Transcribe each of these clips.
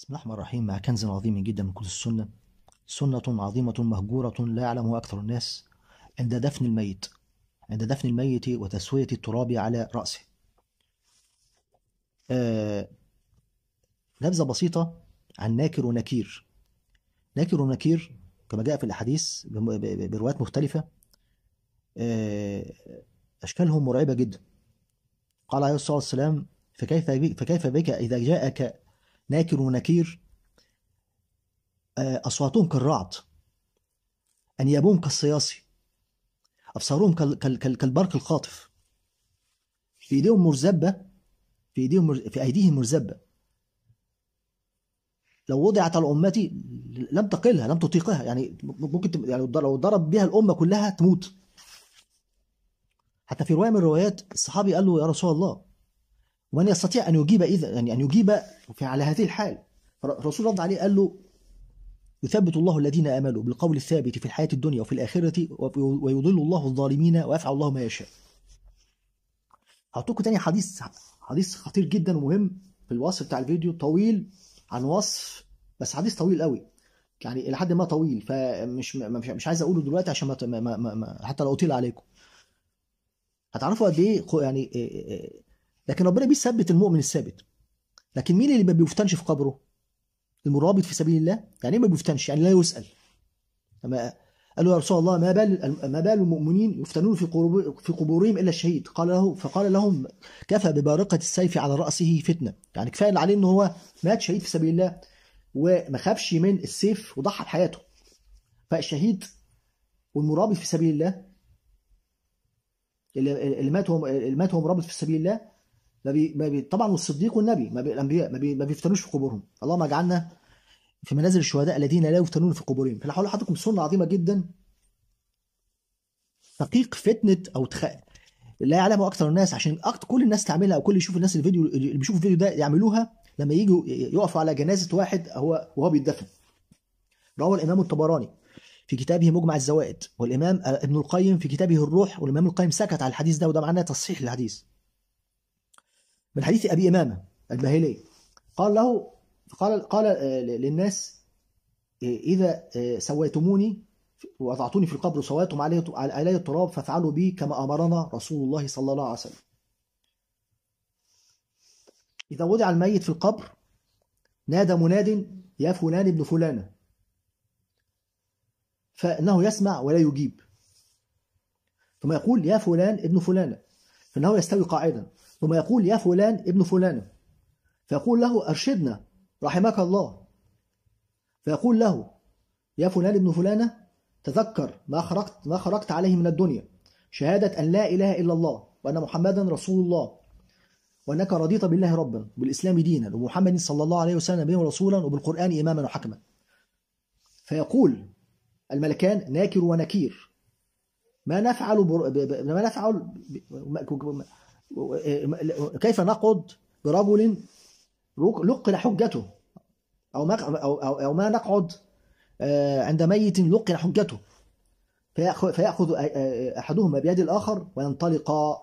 بسم الله الرحمن الرحيم مع كنز عظيم جدا من كنوز السنة سنة عظيمة مهجورة لا يعلمها أكثر الناس عند دفن الميت عند دفن الميت وتسوية التراب على رأسه آه نبذة بسيطة عن ناكر ونكير ناكر ونكير كما جاء في الأحاديث بروايات مختلفة آه أشكالهم مرعبة جدا قال عليه الصلاة والسلام فكيف بك, فكيف بك إذا جاءك ناكر ونكير آه، أصواتهم كالرعد أنيابهم كالصياصي أبصارهم كالبرق الخاطف في إيديهم مرزبة في إيديهم في أيديهم مرزبة لو وضعت على أمتي لم تقلها لم تطيقها يعني ممكن يعني لو ضرب بها الأمة كلها تموت حتى في رواية من الروايات الصحابي قال له يا رسول الله ومن يستطيع أن يجيب إذا يعني أن يجيب على هذه الحال الرسول رد عليه قال له يثبت الله الذين آمنوا بالقول الثابت في الحياة الدنيا وفي الآخرة ويضل الله الظالمين ويفعل الله ما يشاء هعطيكم تاني حديث حديث خطير جدا ومهم في الوصف بتاع الفيديو طويل عن وصف بس حديث طويل قوي يعني الى حد ما طويل فمش مش عايز اقوله دلوقتي عشان ما ما ما حتى لو اطيل عليكم هتعرفوا قد ايه يعني لكن ربنا بيثبت المؤمن الثابت لكن مين اللي ما بيفتنش في قبره المرابط في سبيل الله يعني ايه ما بيفتنش يعني لا يسأل لما قالوا يا رسول الله ما بال ما بال المؤمنين يفتنون في في قبورهم الا الشهيد قال له فقال لهم كفى ببارقه السيف على راسه فتنه يعني كفايه عليه ان هو مات شهيد في سبيل الله وما خافش من السيف وضحى بحياته فالشهيد والمرابط في سبيل الله اللي مات هو اللي مات هو مرابط في سبيل الله ما بي ما بي طبعا والصديق والنبي ما بي الانبياء ما, بي ما بيفتنوش في قبورهم اللهم اجعلنا في منازل الشهداء الذين لا يفتنون في قبورهم فانا هقول لحضرتك سنه عظيمه جدا تقيق فتنه او تخ... لا يعلمها اكثر الناس عشان أكتر كل الناس تعملها او كل يشوف الناس الفيديو اللي بيشوف الفيديو ده يعملوها لما يجوا يقفوا على جنازه واحد هو وهو بيتدفن روى الامام الطبراني في كتابه مجمع الزوائد والامام ابن القيم في كتابه الروح والامام القيم سكت على الحديث ده وده معناه تصحيح للحديث من حديث أبي إمامة الباهلي قال له قال قال آه، للناس آه، إذا آه، سويتموني وأضعتوني في القبر وسويتم علي علي التراب فافعلوا بي كما أمرنا رسول الله صلى الله عليه وسلم إذا وضع الميت في القبر نادى مناد يا فلان ابن فلانة فإنه يسمع ولا يجيب ثم يقول يا فلان ابن فلانة فإنه يستوي قاعدا ثم يقول يا فلان ابن فلان فيقول له أرشدنا رحمك الله فيقول له يا فلان ابن فلانة تذكر ما خرجت ما خرجت عليه من الدنيا شهادة أن لا إله إلا الله وأن محمدا رسول الله وأنك رضيت بالله ربا وبالإسلام دينا ومحمد صلى الله عليه وسلم نبيا ورسولا وبالقرآن إماما وحكما فيقول الملكان ناكر ونكير ما نفعل بر... ما نفعل كيف نقض برجل لقن حجته أو ما, أو, أو, ما نقعد آه، عند ميت لقن حجته فيأخذ أحدهما بيد الآخر وينطلقا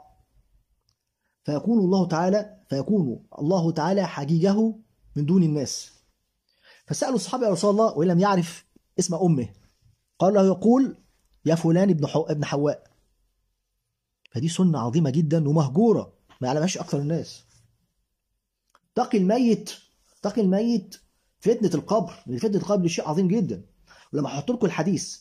فيكون الله تعالى فيكون الله تعالى حجيجه من دون الناس فسألوا الصحابة يا رسول الله وإن لم يعرف اسم أمه قال له يقول يا فلان ابن ابن حواء فدي سنة عظيمة جدا ومهجورة ما يعلمهاش أكثر الناس تقي الميت تقي الميت فتنة القبر فتنة القبر شيء عظيم جدا ولما أحط لكم الحديث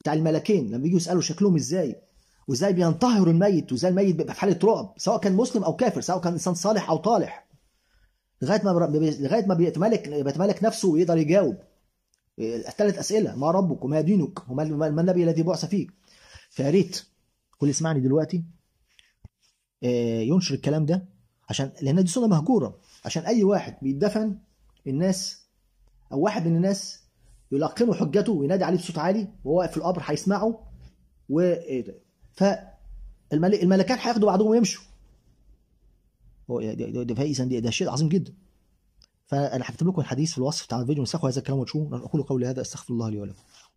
بتاع الملكين لما بيجوا يسألوا شكلهم إزاي وإزاي بينطهروا الميت وإزاي الميت بيبقى في حالة رعب سواء كان مسلم أو كافر سواء كان إنسان صالح أو طالح لغاية ما لغاية ما بيتملك بيتملك نفسه ويقدر يجاوب الثلاث أسئلة ما ربك وما دينك وما النبي الذي بعث فيك فيا ريت كل اسمعني دلوقتي آه، ينشر الكلام ده عشان لان دي سنه مهجوره عشان اي واحد بيتدفن الناس او واحد من الناس يلقنوا حجته وينادي عليه بصوت عالي وهو واقف في القبر هيسمعه و إيه ف الملكان هياخدوا بعضهم ويمشوا هو ده فايزا ده شيء عظيم جدا فانا هكتب لكم الحديث في الوصف بتاع الفيديو نسخوا هذا الكلام وتشوفوا اقول قولي هذا استغفر الله لي ولكم